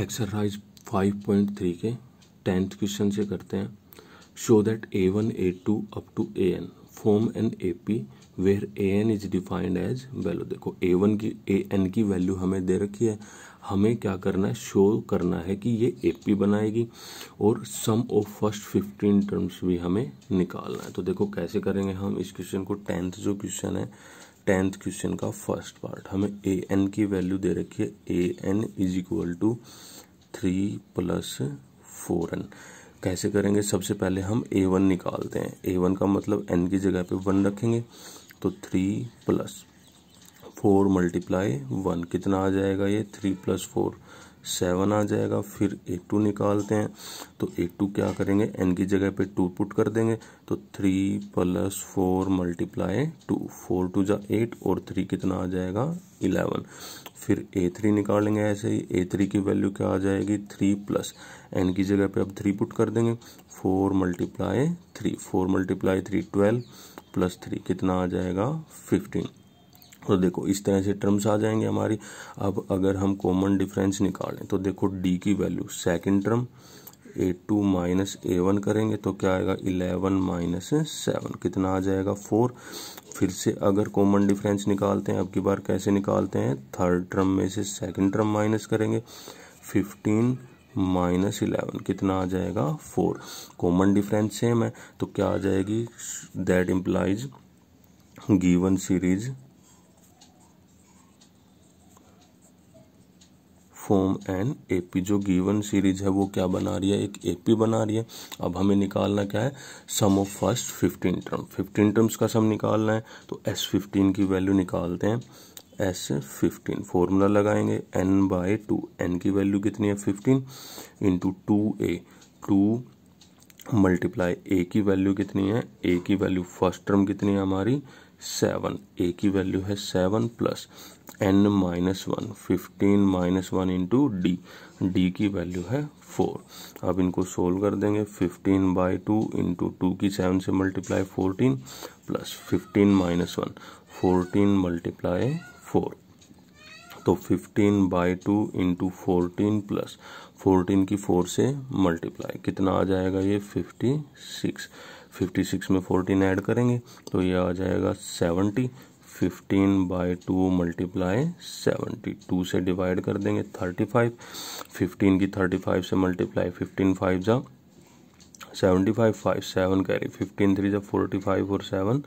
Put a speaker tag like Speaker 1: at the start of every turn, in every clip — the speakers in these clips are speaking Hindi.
Speaker 1: एक्सरसाइज 5.3 के टेंथ क्वेश्चन से करते हैं show that a one a two up to a n form N A P where a n is defined as value देखो ए वन की ए एन की वैल्यू हमें दे रखी है हमें क्या करना है शो करना है कि ये ए पी बनाएगी और sum of first fifteen terms भी हमें निकालना है तो देखो कैसे करेंगे हम इस क्वेश्चन को टेंथ जो क्वेश्चन है टेंथ क्वेश्चन का फर्स्ट पार्ट हमें ए एन की वैल्यू दे रखी है a n is equal to three plus four n कैसे करेंगे सबसे पहले हम ए वन निकालते हैं ए वन का मतलब एन की जगह पे वन रखेंगे तो three plus four multiply one कितना आ जाएगा ये थ्री प्लस फोर सेवन आ जाएगा फिर ए टू निकालते हैं तो ए टू क्या करेंगे एन की जगह पे टू पुट कर देंगे तो three plus four multiply two four two जा एट और थ्री कितना आ जाएगा इलेवन फिर ए थ्री निकालेंगे ऐसे ही ए थ्री की वैल्यू क्या आ जाएगी थ्री प्लस एन की जगह पे अब थ्री पुट कर देंगे four multiply three four multiply three twelve plus three कितना आ जाएगा फिफ्टीन तो देखो इस तरह से टर्म्स आ जाएंगे हमारी अब अगर हम कॉमन डिफरेंस निकालें तो देखो डी की value second term a two minus a one करेंगे तो क्या आएगा इलेवन माइनस सेवन कितना आ जाएगा फोर फिर से अगर कॉमन डिफरेंस निकालते हैं अब की बार कैसे निकालते हैं थर्ड टर्म में से सेकंड टर्म माइनस करेंगे फिफ्टीन माइनस इलेवन कितना आ जाएगा फोर कॉमन डिफरेंस सेम है तो क्या आ जाएगी that implies given series form an AP जो गिवन सीरीज है वो क्या बना रही है एक एपी बना रही है अब हमें निकालना क्या है sum of first fifteen term fifteen terms का सम निकालना है तो एस फिफ्टीन की वैल्यू निकालते हैं एस फिफ्टीन फॉर्मूला लगाएंगे एन बाय टू एन की वैल्यू कितनी है fifteen into two a two multiply a की वैल्यू कितनी है ए की वैल्यू फर्स्ट टर्म कितनी है हमारी सेवन ए की वैल्यू है seven plus n minus one fifteen minus one into D D की वैल्यू है फोर अब इनको सोल्व कर देंगे fifteen by two into two की सेवन से multiply fourteen plus fifteen minus one fourteen multiply four तो fifteen by two into fourteen plus fourteen की फोर से मल्टीप्लाई कितना आ जाएगा ये फिफ्टी सिक्स फिफ्टी सिक्स में फोर्टीन ऐड करेंगे तो ये आ जाएगा seventy fifteen by two multiply seventy two से डिवाइड कर देंगे थर्टी फाइव फिफ्टीन की थर्टी फाइव से मल्टीप्लाई फिफ्टीन फाइव जा seventy five five seven carry fifteen three जा फोर्टी फाइव और सेवन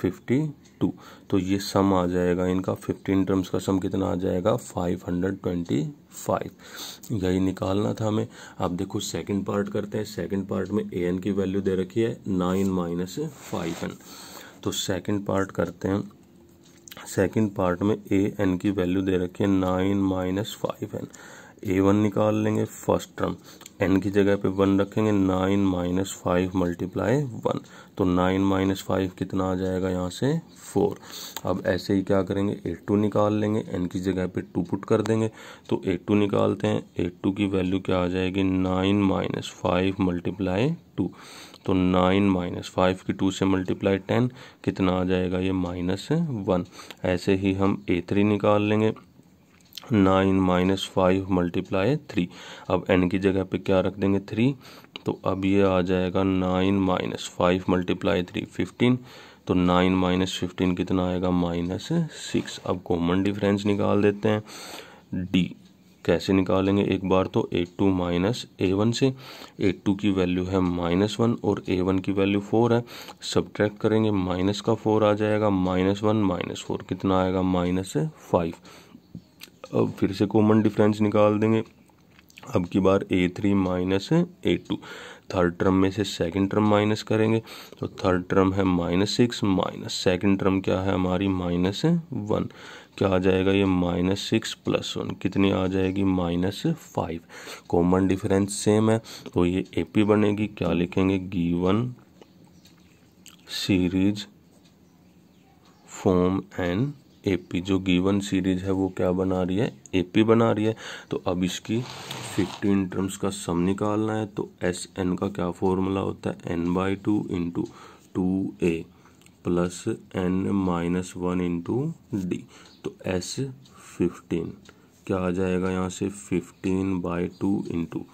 Speaker 1: फिफ्टी टू तो ये सम आ जाएगा इनका फिफ्टीन टर्म्स का सम कितना आ जाएगा फाइव हंड्रेड ट्वेंटी फाइव यही निकालना था हमें अब देखो सेकंड पार्ट करते हैं सेकंड पार्ट में ए एन की वैल्यू दे रखी है नाइन माइनस फाइव एन तो सेकंड पार्ट करते हैं सेकेंड पार्ट में ए एन की वैल्यू दे रखी है nine minus five n a one निकाल लेंगे फर्स्ट टर्म एन की जगह पे वन रखेंगे nine minus five multiply one तो नाइन माइनस फाइव कितना आ जाएगा यहाँ से फोर अब ऐसे ही क्या करेंगे ए टू निकाल लेंगे एन की जगह पे टू पुट कर देंगे तो ए टू निकालते हैं ए टू की वैल्यू क्या आ जाएगी nine minus five multiply two तो नाइन माइनस फाइव की टू से मल्टीप्लाई टेन कितना आ जाएगा ये माइनस वन ऐसे ही हम ए थ्री निकाल लेंगे nine minus five multiply three अब एन की जगह पे क्या रख देंगे थ्री तो अब ये आ जाएगा nine minus five multiply three fifteen तो नाइन माइनस फिफ्टीन कितना आएगा माइनस सिक्स अब कॉमन डिफरेंस निकाल देते हैं डी कैसे निकालेंगे एक बार तो a two minus a one से ए टू की वैल्यू है माइनस वन और ए वन की वैल्यू फोर है सब्ट्रैक्ट करेंगे माइनस का फोर आ जाएगा माइनस वन माइनस फोर कितना आएगा माइनस फाइव अब फिर से कॉमन डिफरेंस निकाल देंगे अब की बार a three minus a two third term में से सेकंड टर्म माइनस करेंगे तो थर्ड टर्म है minus six minus second term क्या है हमारी माइनस वन क्या आ जाएगा ये माइनस सिक्स प्लस वन कितनी आ जाएगी minus five common difference same है तो ये ए पी बनेगी क्या लिखेंगे given series form N A P जो गीवन सीरीज है वो क्या बना रही है ए पी बना रही है तो अब इसकी फिफ्टीन टर्म्स का सम निकालना है तो एस एन का क्या फॉर्मूला होता है n by two into two a plus n minus one into d तो एस फिफ्टीन क्या आ जाएगा यहाँ से fifteen by two into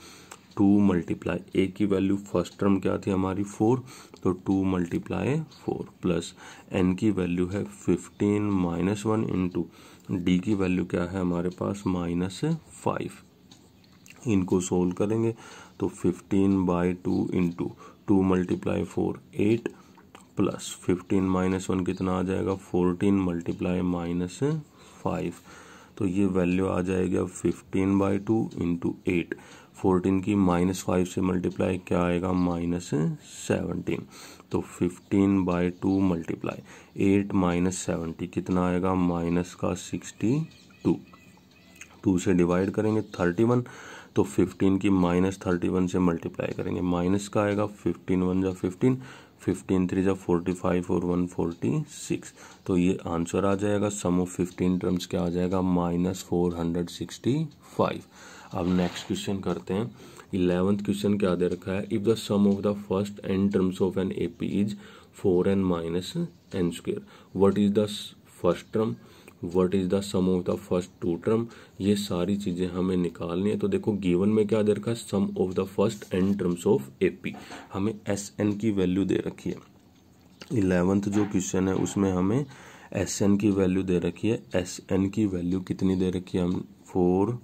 Speaker 1: two multiply a की वैल्यू फर्स्ट टर्म क्या थी हमारी फोर तो two multiply four plus n की वैल्यू है fifteen minus one into d की वैल्यू क्या है हमारे पास माइनस फाइव इनको सोल्व करेंगे तो fifteen by two into two multiply four eight plus fifteen minus one कितना आ जाएगा फोर्टीन मल्टीप्लाई माइनस फाइव तो ये वैल्यू आ जाएगा fifteen by two into eight fourteen की माइनस फाइव से मल्टीप्लाई क्या आएगा माइनस सेवनटीन तो fifteen by two multiply eight minus seventy कितना आएगा माइनस का सिक्सटी टू टू से डिवाइड करेंगे थर्टी वन तो फिफ्टीन की माइनस थर्टी वन से मल्टीप्लाई करेंगे माइनस का आएगा फिफ्टीन वन या फिफ्टीन फिफ्टीन थ्री जब फोर्टी फाइव और वन फोर्टी सिक्स तो ये आंसर आ जाएगा सम ऑफ फिफ्टीन टर्म्स क्या आ जाएगा minus four hundred sixty five अब नेक्स्ट क्वेश्चन करते हैं इलेवंथ क्वेश्चन क्या दे रखा है if the sum of the first n terms of an A P is four n minus n square what is the first term what is the sum of the first two term ये सारी चीजें हमें निकालनी है तो देखो गिवन में क्या दे रखा है sum of the first n terms of AP हमें एस एन की वैल्यू दे रखी है इलेवंथ जो क्वेश्चन है उसमें हमें एस एन की वैल्यू दे रखी है एस एन की वैल्यू कितनी दे रखी है हम four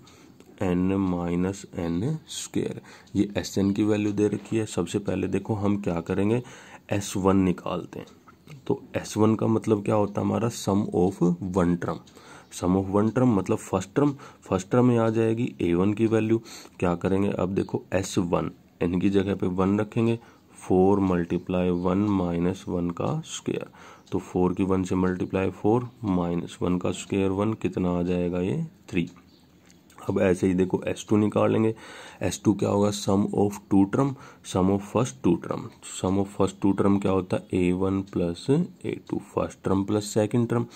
Speaker 1: n minus n square ये एस एन की वैल्यू दे रखी है सबसे पहले देखो हम क्या करेंगे एस वन निकालते हैं तो एस वन का मतलब क्या होता है हमारा sum of one term sum of one term मतलब फर्स्ट टर्म फर्स्ट टर्म में आ जाएगी ए वन की वैल्यू क्या करेंगे अब देखो एस वन इनकी जगह पे वन रखेंगे four multiply one minus one का स्क्वेयर तो फोर की वन से मल्टीप्लाई फोर माइनस वन का स्क्वेयर वन कितना आ जाएगा ये थ्री अब ऐसे ही देखो एस टू निकाल लेंगे एस टू क्या होगा sum of two term sum of first two term sum of first two term क्या होता है a one plus a two first term plus second term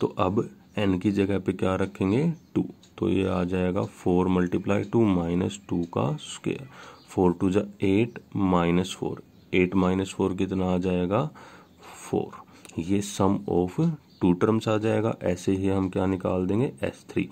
Speaker 1: तो अब एन की जगह पे क्या रखेंगे टू तो ये आ जाएगा four multiply two minus two का स्केयर फोर टू जा eight minus four eight minus four कितना आ जाएगा फोर ये सम ऑफ टू टर्म्स आ जाएगा ऐसे ही हम क्या निकाल देंगे s three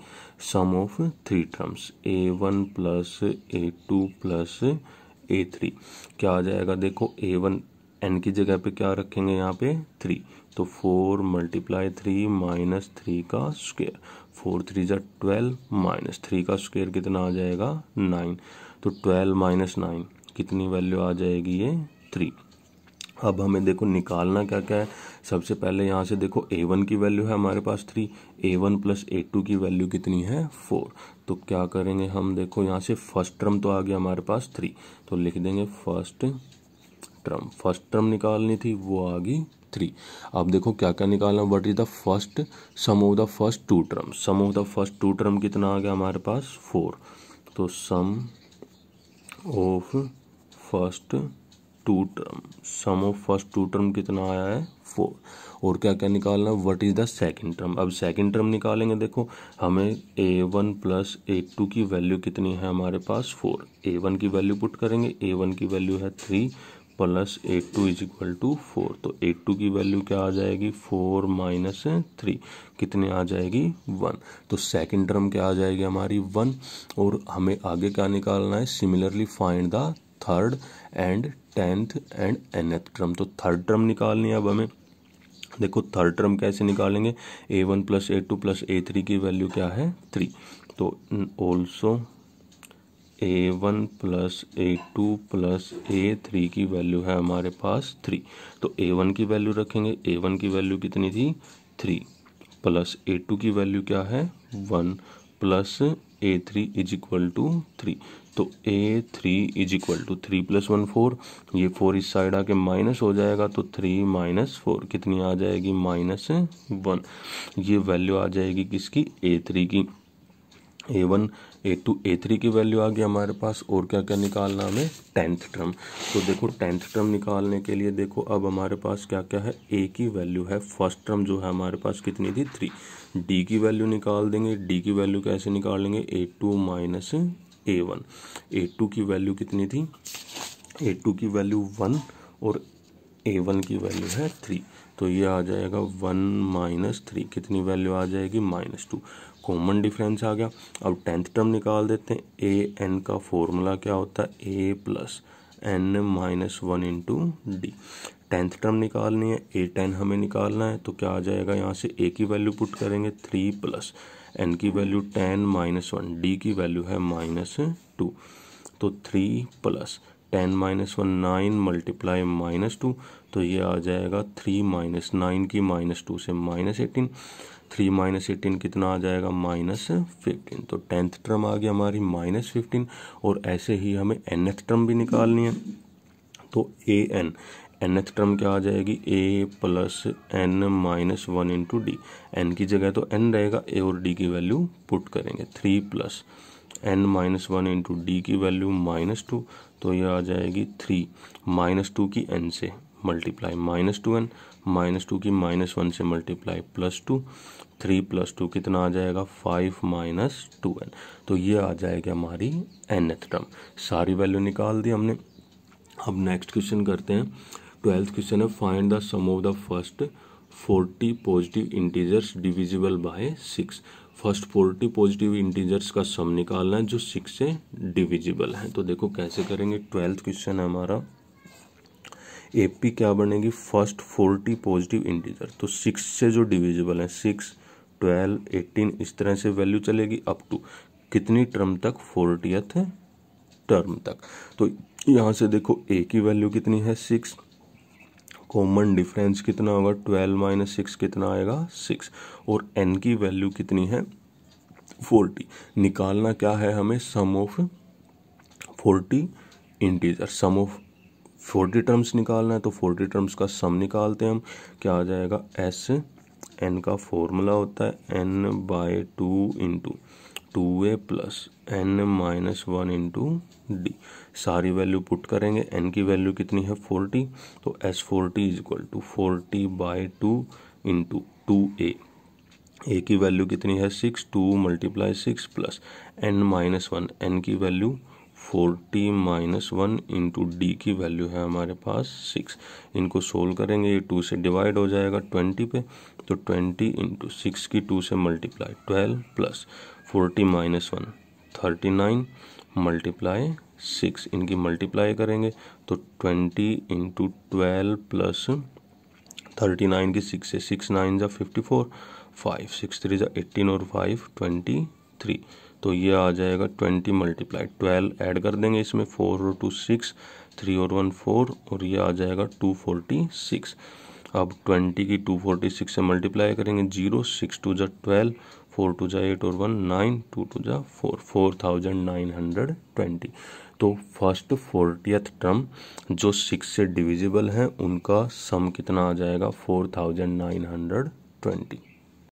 Speaker 1: sum of three terms a one plus a two plus a three क्या आ जाएगा देखो ए वन एन की जगह पे क्या रखेंगे यहाँ पे थ्री तो four multiply three minus three का स्क्वेयर फोर थ्री जा ट्वेल्व माइनस थ्री का स्क्वेयर कितना आ जाएगा नाइन तो ट्वेल्व माइनस नाइन कितनी वैल्यू आ जाएगी ये थ्री अब हमें देखो निकालना क्या क्या है सबसे पहले यहाँ से देखो ए वन की वैल्यू है हमारे पास three a one plus a two की वैल्यू कितनी है फोर तो क्या करेंगे हम देखो यहाँ से फर्स्ट टर्म तो आ गया हमारे पास थ्री तो लिख देंगे फर्स्ट टर्म फर्स्ट टर्म निकालनी थी वो आ गई थ्री अब देखो क्या क्या निकालना what is the first sum of the first two term sum of the first two term कितना आ गया हमारे पास फोर तो sum of first two term sum of first two term कितना आया है फोर और क्या क्या निकालना है what is the second term अब सेकेंड टर्म निकालेंगे देखो हमें a one plus a two की वैल्यू कितनी है हमारे पास फोर ए वन की वैल्यू पुट करेंगे ए वन की वैल्यू है three plus a two is equal to four तो ए टू की वैल्यू क्या आ जाएगी फोर माइनस थ्री कितनी आ जाएगी वन तो सेकेंड टर्म क्या आ जाएगी हमारी वन और हमें आगे क्या निकालना है similarly find the third and tenth and nth term तो थर्ड ट्रम निकालनी है अब हमें देखो थर्ड टर्म कैसे निकालेंगे a one plus a two plus a three की वैल्यू क्या है थ्री तो also a one plus a two plus a three की वैल्यू है हमारे पास थ्री तो ए वन की वैल्यू रखेंगे ए वन की वैल्यू कितनी थी थ्री प्लस ए टू की वैल्यू क्या है one plus a three is equal to three तो a three is equal to three plus one four ये फोर इस साइड आके माइनस हो जाएगा तो थ्री माइनस फोर कितनी आ जाएगी माइनस वन ये वैल्यू आ जाएगी किसकी ए थ्री की a one a two a three की वैल्यू आ गई हमारे पास और क्या क्या निकालना हमें टेंथ टर्म तो देखो टेंथ टर्म निकालने के लिए देखो अब हमारे पास क्या क्या है ए की वैल्यू है फर्स्ट टर्म जो है हमारे पास कितनी थी थ्री डी की वैल्यू निकाल देंगे डी की वैल्यू कैसे निकाल लेंगे a two minus a one a two की वैल्यू कितनी थी ए टू की वैल्यू वन और ए वन की वैल्यू है थ्री तो ये आ जाएगा वन माइनस थ्री कितनी वैल्यू आ जाएगी माइनस टू कॉमन डिफरेंस आ गया अब टेंथ टर्म निकाल देते हैं ए एन का फॉर्मूला क्या होता है a plus n minus one into d tenth term निकालनी है ए टेन हमें निकालना है तो क्या आ जाएगा यहाँ से ए की वैल्यू पुट करेंगे थ्री प्लस एन की value ten minus one d की वैल्यू है माइनस टू तो three plus ten minus one nine multiply minus two तो ये आ जाएगा थ्री माइनस नाइन की माइनस टू से minus eighteen three minus eighteen कितना आ जाएगा माइनस फिफ्टीन तो टेंथ टर्म आ गया हमारी माइनस फिफ्टीन और ऐसे ही हमें एनथ टर्म भी निकालनी है तो ए एन एनथ टर्म क्या आ जाएगी a plus n minus one into d n की जगह तो एन रहेगा ए और डी की वैल्यू पुट करेंगे three plus n minus one into d की वैल्यू माइनस टू तो ये आ जाएगी थ्री माइनस टू की एन से multiply minus two n minus two की माइनस वन से multiply plus two three plus two कितना आ जाएगा फाइव माइनस टू एन तो ये आ जाएगी हमारी एन एथ टर्म सारी वैल्यू निकाल दी हमने अब नेक्स्ट क्वेश्चन करते हैं ट्वेल्थ क्वेश्चन है find the sum of the first forty positive integers divisible by six first forty positive integers का सम निकालना है जो सिक्स से डिविजिबल है तो देखो कैसे करेंगे ट्वेल्थ क्वेश्चन है हमारा एपी क्या बनेगी फर्स्ट फोर्टी पॉजिटिव इंटीजर तो सिक्स से जो डिविजिबल है सिक्स ट्वेल्व एटीन इस तरह से वैल्यू चलेगी अप टू कितनी टर्म तक फोर्टियथ टर्म तक तो यहाँ से देखो ए की वैल्यू कितनी है सिक्स कॉमन डिफरेंस कितना होगा ट्वेल्व माइनस सिक्स कितना आएगा सिक्स और एन की वैल्यू कितनी है फोर्टी निकालना क्या है हमें sum of forty integer sum of forty terms निकालना है तो फोर्टी टर्म्स का सम निकालते हैं हम क्या आ जाएगा एस एन का फॉर्मूला होता है n by two into two a plus n minus one into d सारी वैल्यू पुट करेंगे एन की वैल्यू कितनी है फोर्टी तो s forty is equal to forty by two into two a a की वैल्यू कितनी है six two multiply six plus n minus one n की value forty minus one into d की वैल्यू है हमारे पास सिक्स इनको सोल्व करेंगे ये टू से डिवाइड हो जाएगा ट्वेंटी पे तो ट्वेंटी इंटू सिक्स की टू से multiply twelve plus forty minus one thirty nine multiply six इनकी मल्टीप्लाई करेंगे तो twenty into twelve plus thirty nine की सिक्स है सिक्स नाइन ज़ा fifty four five six three ज़ा एट्टीन और फाइव ट्वेंटी थ्री तो ये आ जाएगा ट्वेंटी मल्टीप्लाई ट्वेल्व ऐड कर देंगे इसमें फोर और टू सिक्स थ्री और वन फोर और ये आ जाएगा टू फोर्टी सिक्स अब ट्वेंटी की टू फोर्टी सिक्स से मल्टीप्लाई करेंगे जीरो सिक्स टू ज़ा ट्वेल्व फोर टू जा एट और वन नाइन टू टू जा four four thousand nine hundred twenty तो फर्स्ट फोर्टियथ टर्म जो सिक्स से डिविजिबल हैं उनका सम कितना आ जाएगा four thousand nine hundred twenty